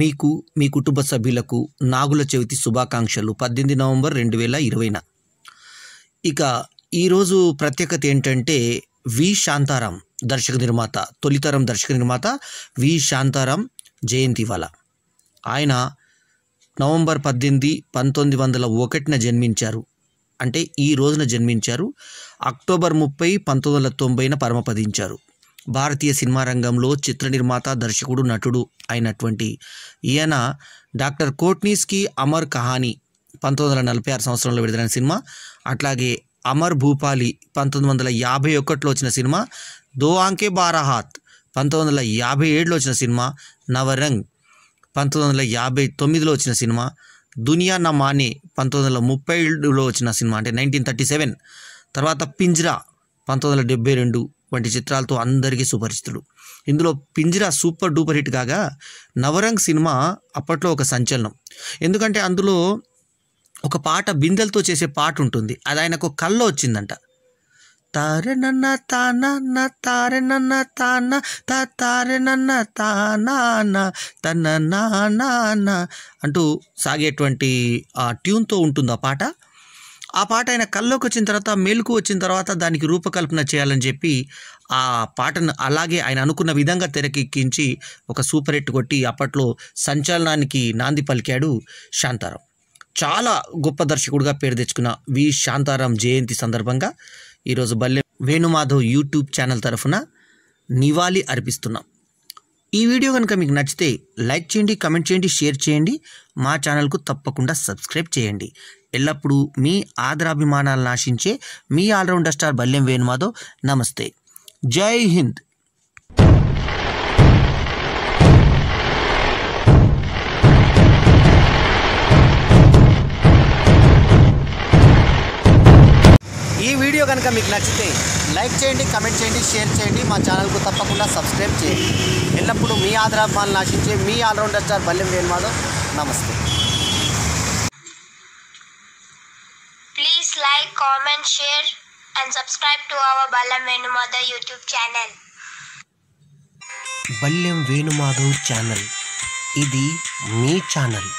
మీకు మీ కుటుంబ సభ్యులకు నాగుల చవితి శుభాకాంక్షలు పద్దెనిమిది నవంబర్ రెండు వేల ఇరవైన ఇక ఈరోజు ప్రత్యేకత ఏంటంటే వి శాంతారాం దర్శక నిర్మాత తొలితరం దర్శక నిర్మాత వి శాంతారాం జయంతి వాళ్ళ ఆయన నవంబర్ పద్దెనిమిది పంతొమ్మిది వందల ఒకటిన జన్మించారు అంటే ఈ రోజున జన్మించారు అక్టోబర్ ముప్పై పంతొమ్మిది వందల తొంభైన పరమపదించారు భారతీయ సినిమా రంగంలో చిత్ర నిర్మాత దర్శకుడు నటుడు అయినటువంటి ఈయన డాక్టర్ కోట్నీస్కి అమర్ కహాని పంతొమ్మిది వందల నలభై ఆరు సంవత్సరంలో విడుదలైన సినిమా అట్లాగే అమర్ భూపాలి పంతొమ్మిది వందల యాభై ఒకటిలో వచ్చిన సినిమా దో ఆంకే బారాహాత్ పంతొమ్మిది వందల యాభై ఏడులో వచ్చిన సినిమా నవరంగ్ పంతొమ్మిది వందల యాభై తొమ్మిదిలో వచ్చిన సినిమా దునియా నా మానే పంతొమ్మిది వందల ముప్పై ఏడులో వచ్చిన సినిమా అంటే నైన్టీన్ థర్టీ సెవెన్ తర్వాత పింజ్రా పంతొమ్మిది వందల డెబ్బై రెండు వంటి చిత్రాలతో అందరికీ సుపరిచితుడు ఇందులో పింజరా సూపర్ డూపర్ హిట్ కాగా నవరంగ్ సినిమా అప్పట్లో ఒక సంచలనం ఎందుకంటే అందులో ఒక పాట బిందెలతో చేసే పాట ఉంటుంది అది ఆయనకు కల్లో వచ్చిందంట తారెనన్న తానన్న తారెనన్న తాన తా తారెనన్న తానాన తన నానా అంటూ సాగేటువంటి ఆ ట్యూన్తో ఉంటుంది ఆ పాట ఆ పాట ఆయన కల్లోకి వచ్చిన తర్వాత మేలుకు వచ్చిన తర్వాత దానికి రూపకల్పన చేయాలని చెప్పి ఆ పాటను అలాగే ఆయన అనుకున్న విధంగా తెరకెక్కించి ఒక సూపర్ హిట్ కొట్టి అప్పట్లో సంచలనానికి నాంది పలికాడు శాంతారాం చాలా గొప్ప దర్శకుడిగా పేరు తెచ్చుకున్న వి శాంతారాం జయంతి సందర్భంగా ఈరోజు బల్లె వేణుమాధవ్ యూట్యూబ్ ఛానల్ తరఫున నివాళి అర్పిస్తున్నాం ఈ వీడియో కనుక మీకు నచ్చితే లైక్ చేయండి కమెంట్ చేయండి షేర్ చేయండి మా ఛానల్కు తప్పకుండా సబ్స్క్రైబ్ చేయండి ఎల్లప్పుడూ మీ ఆదరాభిమానాలను ఆశించే మీ ఆల్రౌండర్ స్టార్ బల్యం వేణుమాధవ్ నమస్తే జై హింద్ ఈ వీడియో కనుక మీకు నచ్చితే లైక్ చేయండి కమెంట్ చేయండి షేర్ చేయండి మా ఛానల్కు తప్పకుండా సబ్స్క్రైబ్ చేయండి ఎల్లప్పుడూ మీ ఆదరాభిమానులు ఆశించే మీ ఆల్రౌండర్ స్టార్ బల్లెం వేణుమాధవ్ నమస్తే please like comment share and subscribe to our Ballem Venumadhav YouTube channel Ballem Venumadhav channel ఇది మీ ఛానల్